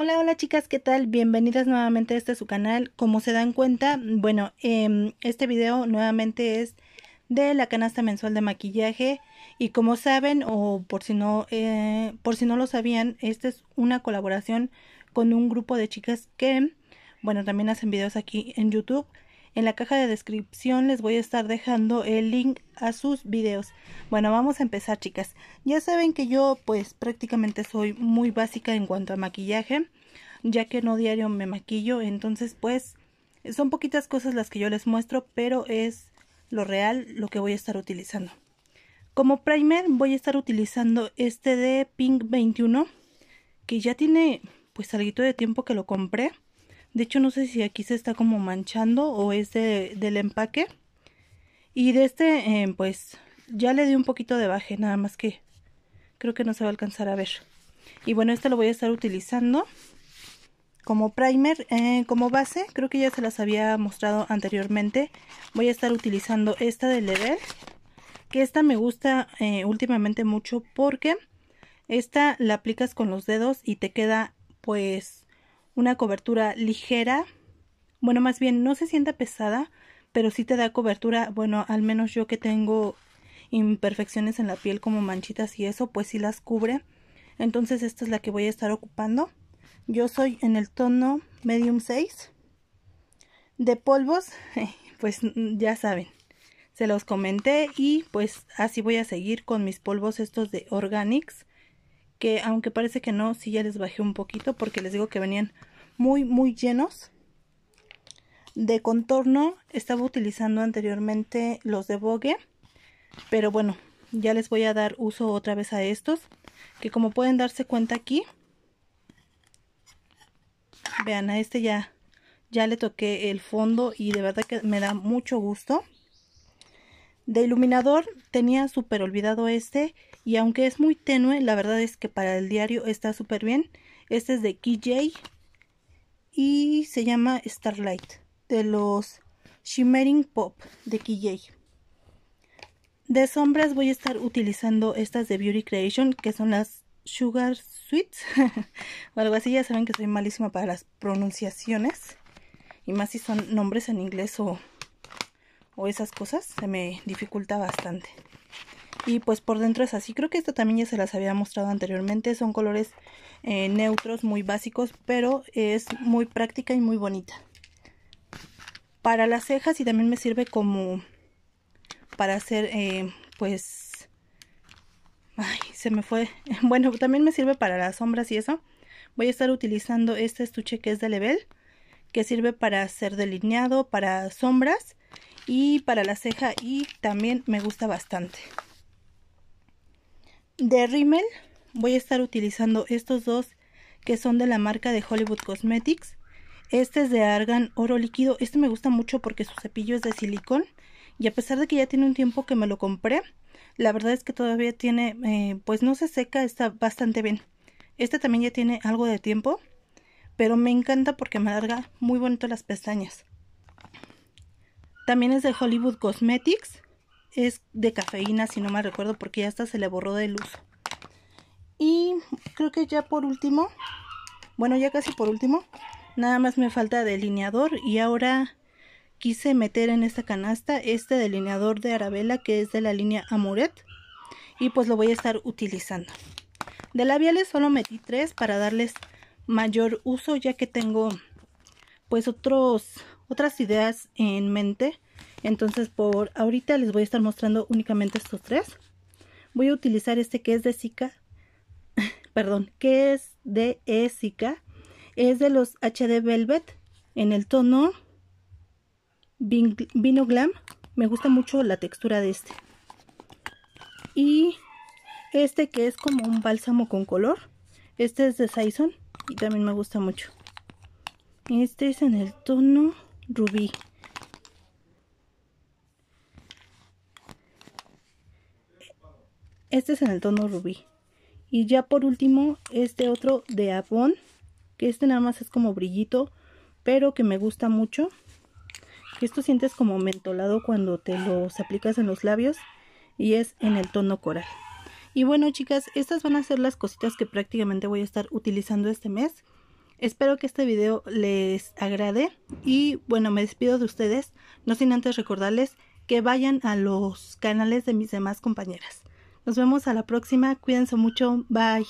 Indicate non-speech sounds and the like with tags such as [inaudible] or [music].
Hola, hola chicas, ¿qué tal? Bienvenidas nuevamente a este su canal. Como se dan cuenta, bueno, em, este video nuevamente es de la canasta mensual de maquillaje y como saben o por si no eh, por si no lo sabían, esta es una colaboración con un grupo de chicas que bueno, también hacen videos aquí en YouTube en la caja de descripción les voy a estar dejando el link a sus videos. Bueno, vamos a empezar chicas. Ya saben que yo pues prácticamente soy muy básica en cuanto a maquillaje, ya que no diario me maquillo, entonces pues son poquitas cosas las que yo les muestro, pero es lo real lo que voy a estar utilizando. Como primer voy a estar utilizando este de Pink 21, que ya tiene pues algo de tiempo que lo compré. De hecho, no sé si aquí se está como manchando o es de, del empaque. Y de este, em, pues, ya le di un poquito de baje, nada más que creo que no se va a alcanzar a ver. Y bueno, este lo voy a estar utilizando como primer, eh, como base. Creo que ya se las había mostrado anteriormente. Voy a estar utilizando esta de Level. Que esta me gusta eh, últimamente mucho porque esta la aplicas con los dedos y te queda pues una cobertura ligera, bueno, más bien no se sienta pesada, pero sí te da cobertura, bueno, al menos yo que tengo imperfecciones en la piel como manchitas y eso, pues sí las cubre. Entonces esta es la que voy a estar ocupando. Yo soy en el tono medium 6. De polvos, [laughs] pues ya saben, se los comenté y pues así voy a seguir con mis polvos estos de Organics. Que aunque parece que no, sí ya les bajé un poquito porque les digo que venían muy muy llenos de contorno estaba utilizando anteriormente los de Vogue pero bueno ya les voy a dar uso otra vez a estos que como pueden darse cuenta aquí vean a este ya ya le toqué el fondo y de verdad que me da mucho gusto de iluminador tenía súper olvidado este y aunque es muy tenue la verdad es que para el diario está súper bien este es de KJ se llama Starlight, de los Shimmering Pop de KJ De sombras voy a estar utilizando estas de Beauty Creation, que son las Sugar Sweets, [laughs] o algo así. Ya saben que soy malísima para las pronunciaciones, y más si son nombres en inglés o, o esas cosas, se me dificulta bastante y pues por dentro es así. Creo que esto también ya se las había mostrado anteriormente. Son colores eh, neutros, muy básicos, pero es muy práctica y muy bonita. Para las cejas y también me sirve como para hacer eh, pues... Ay, se me fue. [laughs] Bueno, también me sirve para las sombras y eso. Voy a estar utilizando este estuche que es de Level, que sirve para hacer delineado, para sombras y para la ceja y también me gusta bastante de rímel voy a estar utilizando estos dos que son de la marca de Hollywood Cosmetics. Este es de Argan Oro Líquido. Este me gusta mucho porque su cepillo es de silicón. Y a pesar de que ya tiene un tiempo que me lo compré, la verdad es que todavía tiene, eh, pues no se seca, está bastante bien. Este también ya tiene algo de tiempo, pero me encanta porque me alarga muy bonito las pestañas. También es de Hollywood Cosmetics es de cafeína, si no me recuerdo, porque ya hasta se le borró del uso. Y creo que ya por último, bueno, ya casi por último, nada más me falta delineador y ahora quise meter en esta canasta este delineador de Arabella que es de la línea Amuret y pues lo voy a estar utilizando. De labiales solo metí tres para darles mayor uso ya que tengo pues otros otras ideas en mente entonces por ahorita les voy a estar mostrando únicamente estos tres. Voy a utilizar este que es de Zika, [laughs] perdón, que es de Sika. Es de los HD Velvet en el tono Vino Glam. Me gusta mucho la textura de este. Y este que es como un bálsamo con color. Este es de Saison y también me gusta mucho. Este es en el tono rubí. Este es en el tono rubí. Y ya por último, este otro de Avon, que este nada más es como brillito, pero que me gusta mucho. Que esto sientes como mentolado cuando te los aplicas en los labios y es en el tono coral. Y bueno chicas, estas van a ser las cositas que prácticamente voy a estar utilizando este mes. Espero que este video les agrade y bueno, me despido de ustedes, no sin antes recordarles que vayan a los canales de mis demás compañeras. Nos vemos a la próxima. Cuídense mucho. Bye.